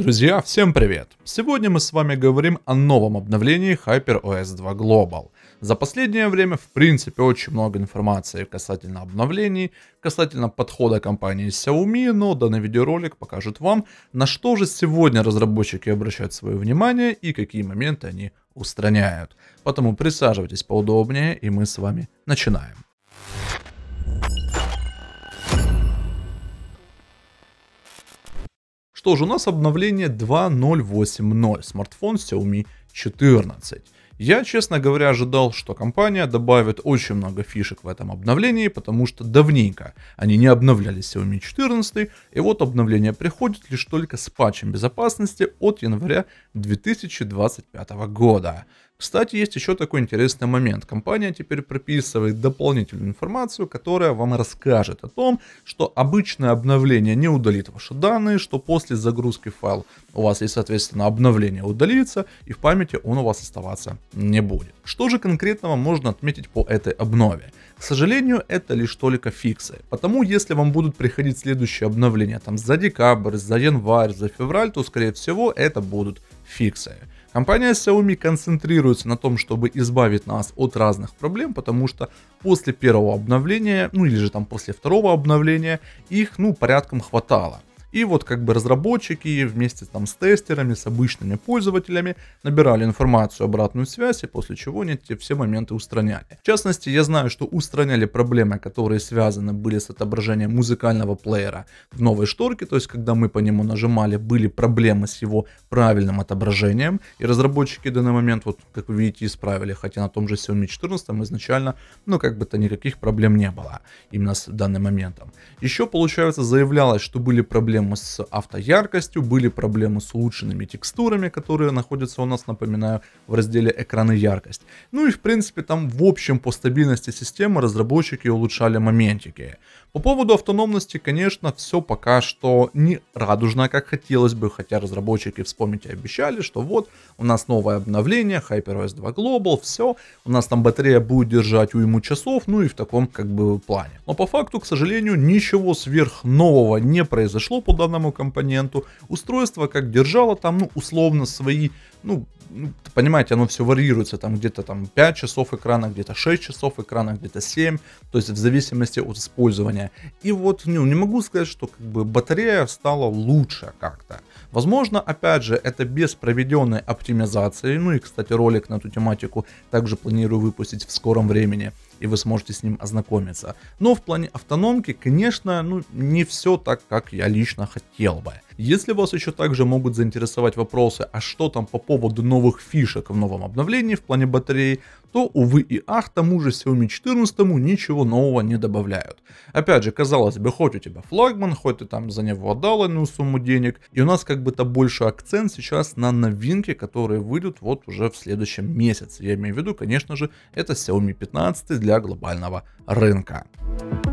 Друзья, всем привет! Сегодня мы с вами говорим о новом обновлении HyperOS 2 Global. За последнее время, в принципе, очень много информации касательно обновлений, касательно подхода компании Xiaomi, но данный видеоролик покажет вам, на что же сегодня разработчики обращают свое внимание и какие моменты они устраняют. Поэтому присаживайтесь поудобнее, и мы с вами начинаем. Что же, у нас обновление 2.0.8.0, смартфон Xiaomi 14. Я, честно говоря, ожидал, что компания добавит очень много фишек в этом обновлении, потому что давненько они не обновляли Xiaomi 14, и вот обновление приходит лишь только с патчем безопасности от января 2025 года. Кстати, есть еще такой интересный момент. Компания теперь прописывает дополнительную информацию, которая вам расскажет о том, что обычное обновление не удалит ваши данные, что после загрузки файл у вас есть, соответственно, обновление удалится, и в памяти он у вас оставаться не будет. Что же конкретного можно отметить по этой обнове? К сожалению, это лишь только фиксы. Потому если вам будут приходить следующие обновления там за декабрь, за январь, за февраль, то скорее всего это будут фиксы. Компания Xiaomi концентрируется на том, чтобы избавить нас от разных проблем, потому что после первого обновления, ну или же там после второго обновления, их ну порядком хватало. И вот как бы разработчики вместе там с тестерами, с обычными пользователями набирали информацию, обратную связь, и после чего они те все моменты устраняли. В частности, я знаю, что устраняли проблемы, которые связаны были с отображением музыкального плеера в новой шторке, то есть когда мы по нему нажимали, были проблемы с его правильным отображением, и разработчики в данный момент, вот как вы видите, исправили, хотя на том же Xiaomi 14 изначально, ну как бы то никаких проблем не было именно с данным моментом. Еще, получается, заявлялось, что были проблемы проблемы с автояркостью, были проблемы с улучшенными текстурами, которые находятся у нас, напоминаю, в разделе «Экраны яркость». Ну и в принципе там в общем по стабильности системы разработчики улучшали моментики. По поводу автономности, конечно, все пока что не радужно, как хотелось бы, хотя разработчики, вспомните, обещали, что вот у нас новое обновление, HyperOS 2 Global, все, у нас там батарея будет держать уйму часов, ну и в таком как бы плане. Но по факту, к сожалению, ничего сверх нового не произошло по данному компоненту. Устройство как держало там, ну, условно свои, ну, ну понимаете, оно все варьируется, там где-то там 5 часов экрана, где-то 6 часов экрана, где-то 7, то есть в зависимости от использования. И вот, ну, не могу сказать, что как бы батарея стала лучше как-то. Возможно, опять же, это без проведенной оптимизации, ну и, кстати, ролик на эту тематику также планирую выпустить в скором времени и вы сможете с ним ознакомиться. Но в плане автономки, конечно, ну, не все так, как я лично хотел бы. Если вас еще также могут заинтересовать вопросы, а что там по поводу новых фишек в новом обновлении в плане батареи, то, увы и ах, тому же Xiaomi 14 ничего нового не добавляют. Опять же, казалось бы, хоть у тебя флагман, хоть ты там за него отдал одну сумму денег, и у нас как бы-то больше акцент сейчас на новинки, которые выйдут вот уже в следующем месяце. Я имею в виду, конечно же, это Xiaomi 15 для глобального рынка. Thank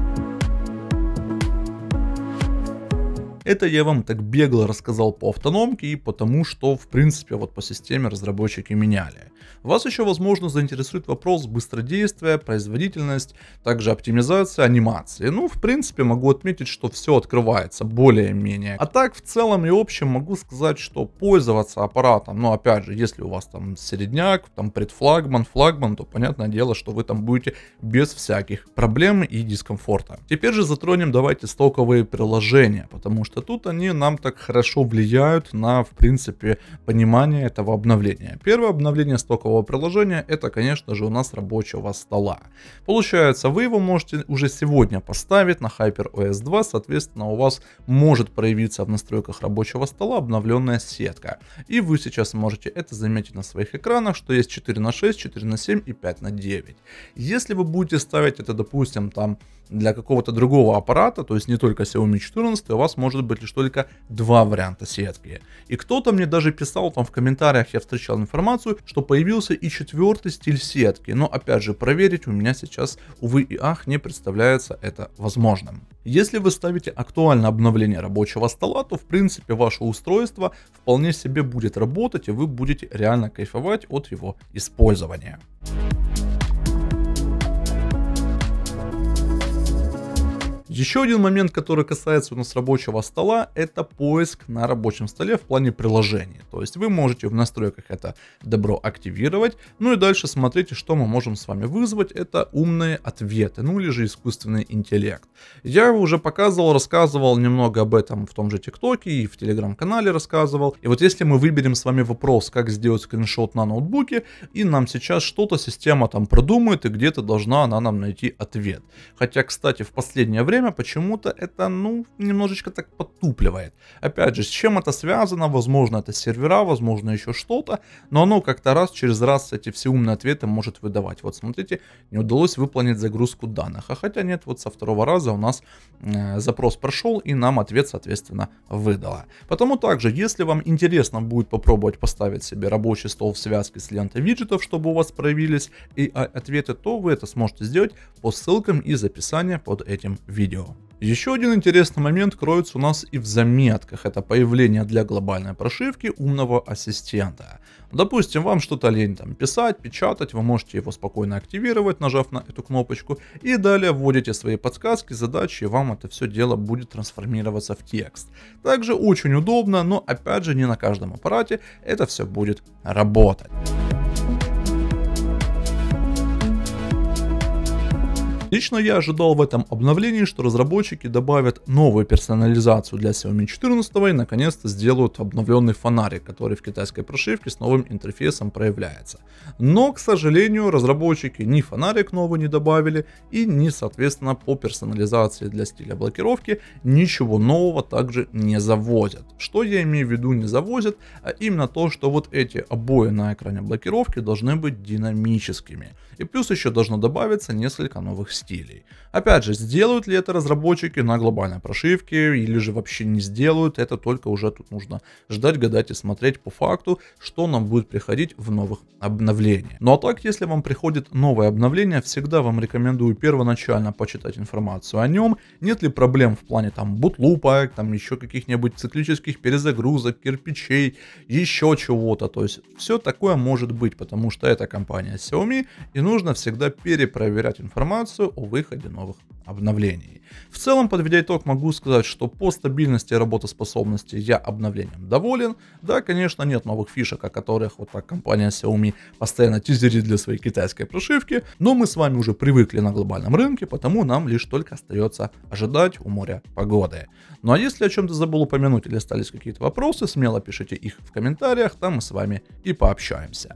Это я вам так бегло рассказал по автономке и потому, что в принципе вот по системе разработчики меняли. Вас еще возможно заинтересует вопрос быстродействия, производительность, также оптимизация анимации. Ну, в принципе, могу отметить, что все открывается более-менее. А так, в целом и общем, могу сказать, что пользоваться аппаратом, ну, опять же, если у вас там середняк, там предфлагман, флагман, то понятное дело, что вы там будете без всяких проблем и дискомфорта. Теперь же затронем давайте стоковые приложения, потому что а тут они нам так хорошо влияют на, в принципе, понимание этого обновления. Первое обновление стокового приложения это, конечно же, у нас рабочего стола. Получается, вы его можете уже сегодня поставить на HyperOS 2, соответственно, у вас может проявиться в настройках рабочего стола обновленная сетка. И вы сейчас можете это заметить на своих экранах, что есть 4 на 6, 4 на 7 и 5 на 9. Если вы будете ставить это, допустим, там для какого-то другого аппарата, то есть не только Xiaomi 14, у вас может были лишь только два варианта сетки. И кто-то мне даже писал там в комментариях, я встречал информацию, что появился и четвертый стиль сетки, но опять же проверить у меня сейчас, увы и ах, не представляется это возможным. Если вы ставите актуальное обновление рабочего стола, то в принципе ваше устройство вполне себе будет работать и вы будете реально кайфовать от его использования. Еще один момент, который касается у нас рабочего стола, это поиск на рабочем столе в плане приложений. То есть вы можете в настройках это добро активировать, ну и дальше смотрите, что мы можем с вами вызвать, это умные ответы, ну или же искусственный интеллект. Я уже показывал, рассказывал немного об этом в том же ТикТоке и в Телеграм-канале рассказывал. И вот если мы выберем с вами вопрос, как сделать скриншот на ноутбуке, и нам сейчас что-то система там продумает, и где-то должна она нам найти ответ. Хотя, кстати, в последнее время время почему-то это, ну, немножечко так подтупливает. Опять же, с чем это связано? Возможно, это сервера, возможно, еще что-то, но оно как-то раз через раз эти все умные ответы может выдавать. Вот смотрите, не удалось выполнить загрузку данных, а хотя нет, вот со второго раза у нас э, запрос прошел и нам ответ, соответственно, выдало. Потому также, если вам интересно будет попробовать поставить себе рабочий стол в связке с лентой виджетов, чтобы у вас проявились и а, ответы, то вы это сможете сделать по ссылкам из описания под этим видео видео. Еще один интересный момент кроется у нас и в заметках, это появление для глобальной прошивки умного ассистента. Допустим, вам что-то лень там писать, печатать, вы можете его спокойно активировать, нажав на эту кнопочку, и далее вводите свои подсказки, задачи, и вам это все дело будет трансформироваться в текст. Также очень удобно, но опять же не на каждом аппарате это все будет работать. Лично я ожидал в этом обновлении, что разработчики добавят новую персонализацию для Xiaomi 14 и наконец-то сделают обновленный фонарик, который в китайской прошивке с новым интерфейсом проявляется. Но, к сожалению, разработчики ни фонарик новый не добавили и ни, соответственно, по персонализации для стиля блокировки ничего нового также не завозят. Что я имею в виду не завозят, а именно то, что вот эти обои на экране блокировки должны быть динамическими. И плюс еще должно добавиться несколько новых стилей. Опять же, сделают ли это разработчики на глобальной прошивке или же вообще не сделают, это только уже тут нужно ждать, гадать и смотреть по факту, что нам будет приходить в новых обновлениях. Ну а так, если вам приходит новое обновление, всегда вам рекомендую первоначально почитать информацию о нем, нет ли проблем в плане там бутлупа, там еще каких-нибудь циклических перезагрузок, кирпичей, еще чего-то, то есть все такое может быть, потому что это компания Xiaomi и нужно всегда перепроверять информацию информацию о выходе новых обновлений. В целом, подведя итог, могу сказать, что по стабильности и работоспособности я обновлением доволен. Да, конечно, нет новых фишек, о которых вот так компания Xiaomi постоянно тизерит для своей китайской прошивки, но мы с вами уже привыкли на глобальном рынке, потому нам лишь только остается ожидать у моря погоды. Ну а если о чем-то забыл упомянуть или остались какие-то вопросы, смело пишите их в комментариях, там мы с вами и пообщаемся.